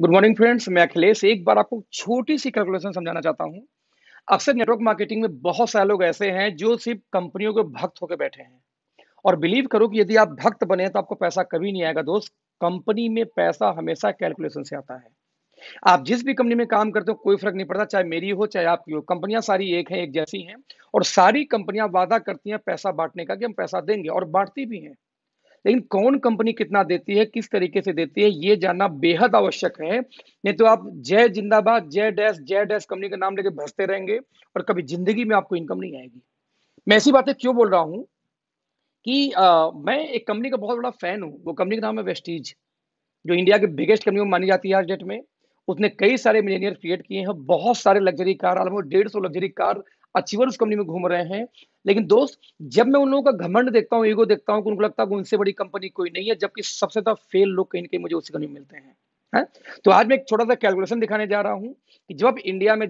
Good morning friends मैं अखिलेश एक बार आपको छोटी सी कैलकुलेशन समझाना चाहता हूँ अक्सर नेटवर्क मार्केटिंग में बहुत सारे लोग ऐसे हैं जो सिर्फ कंपनियों के भक्त होकर बैठे हैं और बिलीव करो कि यदि आप भक्त बने तो आपको पैसा कभी नहीं आएगा दोस्त कंपनी में पैसा हमेशा कैलकुलेशन से आता है आप जिस भी कंपनी में काम करते हो कोई फर्क नहीं पड़ता चाहे मेरी हो चाहे आपकी हो कंपनियां सारी एक हैं एक जैसी हैं और सारी कंपनियां वादा करती हैं पैसा बांटने का कि हम पैसा देंगे और बांटती भी हैं लेकिन कौन कंपनी कितना देती है किस तरीके से देती है ये जानना बेहद आवश्यक है नहीं तो आप जय जिंदाबाद जय डैश जय डैश कंपनी का नाम लेके भसते रहेंगे और कभी जिंदगी में आपको इनकम नहीं आएगी मैं ऐसी बातें क्यों बोल रहा हूँ कि आ, मैं एक कंपनी का बहुत बड़ा फैन हूँ वो कंपनी का नाम है वेस्टीज जो इंडिया की बिगेस्ट कंपनी में मानी जाती है आज डेट में उसने कई सारे मिलेनियर क्रिएट किए हैं बहुत सारे लग्जरी कार ऑलमोस्ट डेढ़ सौ लग्जरी कार अचीवर उस कंपनी में घूम रहे हैं लेकिन दोस्त जब मैं उन लोगों का घमंड देखता हूँ ईगो देखता हूँ उनको लगता है उनसे बड़ी कंपनी कोई नहीं है जबकि सबसे ज्यादा फेल लोग कहीं ना कहीं मुझे उसी कंपनी मिलते हैं है? तो आज मैं एक छोटा सा कैलकुलेशन दिखाने जा रहा हूँ कि जब आप इंडिया में